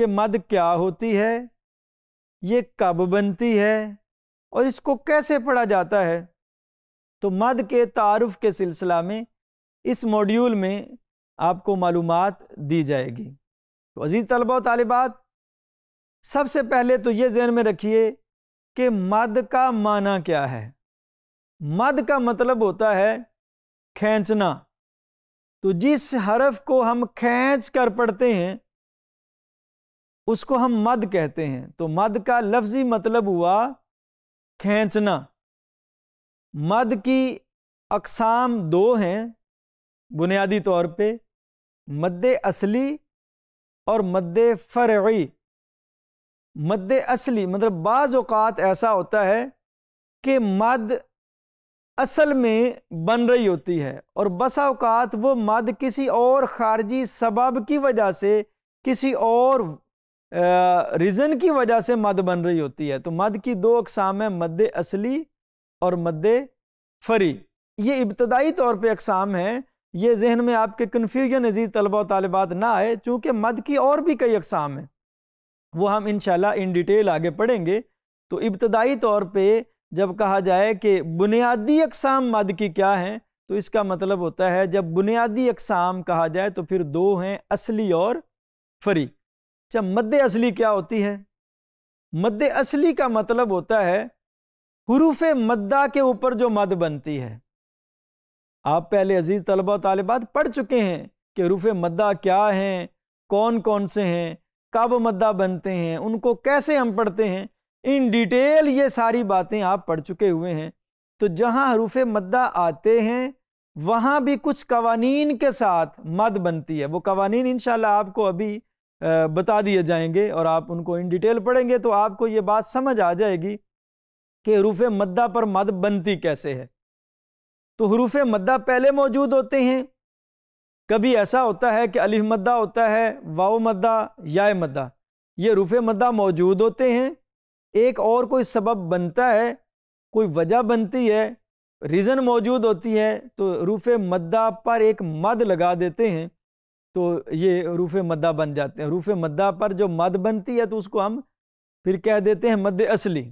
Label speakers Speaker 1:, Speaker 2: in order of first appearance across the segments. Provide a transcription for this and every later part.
Speaker 1: कि मद क्या होती है ये कब बनती है और इसको कैसे पढ़ा जाता है तो मद के तारफ़ के सिलसिला में इस मॉड्यूल में आपको मालूम दी जाएगी तो अज़ीज़ तलबा तालिबात सबसे पहले तो ये जहन में रखिए कि मद का माना क्या है मद का मतलब होता है खींचना तो जिस हरफ को हम खींच कर पढ़ते हैं उसको हम मद कहते हैं तो मद का लफ्जी मतलब हुआ खींचना मद की अकसाम दो हैं बुनियादी तौर पे मद असली और मद फ़रवी मद असली मतलब बाज़ात ऐसा होता है कि मद असल में बन रही होती है और बसा वो मद किसी और ख़ारजी सबब की वजह से किसी और रीज़न की वजह से मद बन रही होती है तो मद की दो अकसाम है मद असली और मद फरी ये इब्तदाई तौर पर अकसाम हैं ये जहन में आपके कन्फ्यूजन अजीज़ तलबा तलबात ना आए चूँकि मद की और भी कई अकसाम हैं वो हम इन इन डिटेल आगे पढ़ेंगे तो इब्तदाई तौर पर जब कहा जाए कि बुनियादी अकसाम मद की क्या हैं तो इसका मतलब होता है जब बुनियादी अकसाम कहा जाए तो फिर दो हैं असली और फरी अच्छा मद्द असली क्या होती है मद्द असली का मतलब होता है हरूफ मद्दा के ऊपर जो मद बनती है आप पहले अजीज़ तलबा तालिबात पढ़ चुके हैं कि हरूफ मद्दा क्या हैं कौन कौन से हैं कब मद्दा बनते हैं उनको कैसे हम पढ़ते हैं इन डिटेल ये सारी बातें आप पढ़ चुके हुए हैं तो जहाँ हरूफ मद्दा आते हैं वहाँ भी कुछ कवानीन के साथ मद बनती है वो कवानीन इन आपको अभी बता दिए जाएंगे और आप उनको इन डिटेल पढ़ेंगे तो आपको ये बात समझ आ जाएगी कि हरूफ मद्दा पर मद बनती कैसे है तो हरूफ मद्दा पहले मौजूद होते हैं कभी ऐसा होता है कि अलिफ मद्दा होता है वाओ मद्दा या मद्दा ये हरूफ मद्दा मौजूद होते हैं एक और कोई सबब बनता है कोई वजह बनती है रीज़न मौजूद होती है तो रूफ मद्दा पर एक मद लगा देते हैं तो ये रूफ मद्दा बन जाते हैं रूफ मद्दा पर जो मद बनती है तो उसको हम फिर कह देते हैं मद असली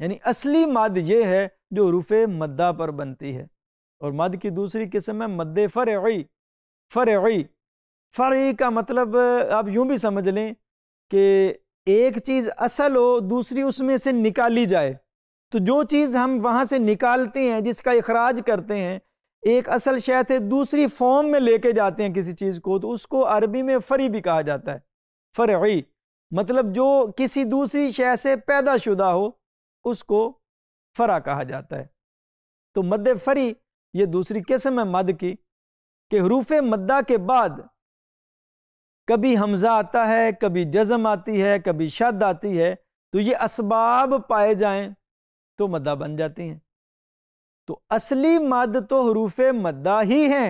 Speaker 1: यानी असली मद ये है जो रूफ मद्दा पर बनती है और मद की दूसरी किस्म है मद फ़रई फर फ़रई का मतलब आप यूँ भी समझ लें कि एक चीज़ असल हो दूसरी उसमें से निकाली जाए तो जो चीज़ हम वहाँ से निकालते हैं जिसका अखराज करते हैं एक असल शय थे दूसरी फॉर्म में लेके जाते हैं किसी चीज़ को तो उसको अरबी में फ़री भी कहा जाता है फ़रई मतलब जो किसी दूसरी शय से पैदा शुदा हो उसको फ़रा कहा जाता है तो मद फ़री ये दूसरी किस्म है मद की कि हरूफ मद्दा के बाद कभी हमज़ा आता है कभी जज़म आती है कभी शद आती है तो ये इसबाब पाए जाएँ तो मद्दा बन जाती हैं तो असली मद तो हरूफ मद्दा ही हैं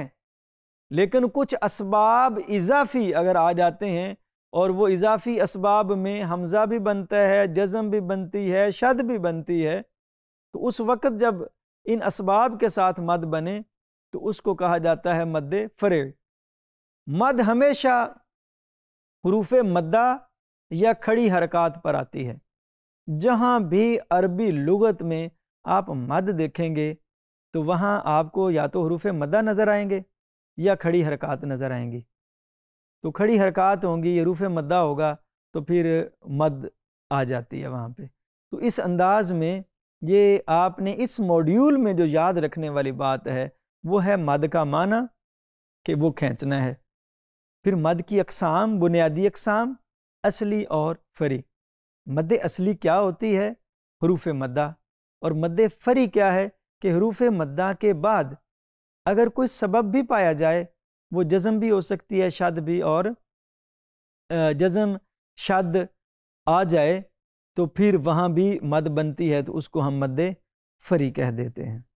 Speaker 1: लेकिन कुछ इसबाब इजाफी अगर आ जाते हैं और वो इजाफी इसबाब में हमज़ा भी बनता है जज़म भी बनती है शद भी बनती है तो उस वक़्त जब इन इसबाब के साथ मद बने तो उसको कहा जाता है मद फरे मद हमेशा हरूफ मद्दा या खड़ी हरकत पर आती है जहाँ भी अरबी लगत में आप मद देखेंगे तो वहाँ आपको या तो हरूफ मदा नज़र आएंगे या खड़ी हरकत नज़र आएंगी तो खड़ी हरकत होंगी या रूफ मदा होगा तो फिर मद आ जाती है वहाँ पर तो इस अंदाज़ में ये आपने इस मॉड्यूल में जो याद रखने वाली बात है वो है मद का माना कि वो खींचना है फिर मद की अकसाम बुनियादी अकसाम असली और फरी मद असली क्या होती है हरूफ मदा और मद फरी क्या है कि हरूफ मद्दा के बाद अगर कोई सबब भी पाया जाए वो जज़म भी हो सकती है शद भी और जज़म शद आ जाए तो फिर वहाँ भी मद बनती है तो उसको हम मद फरी कह देते हैं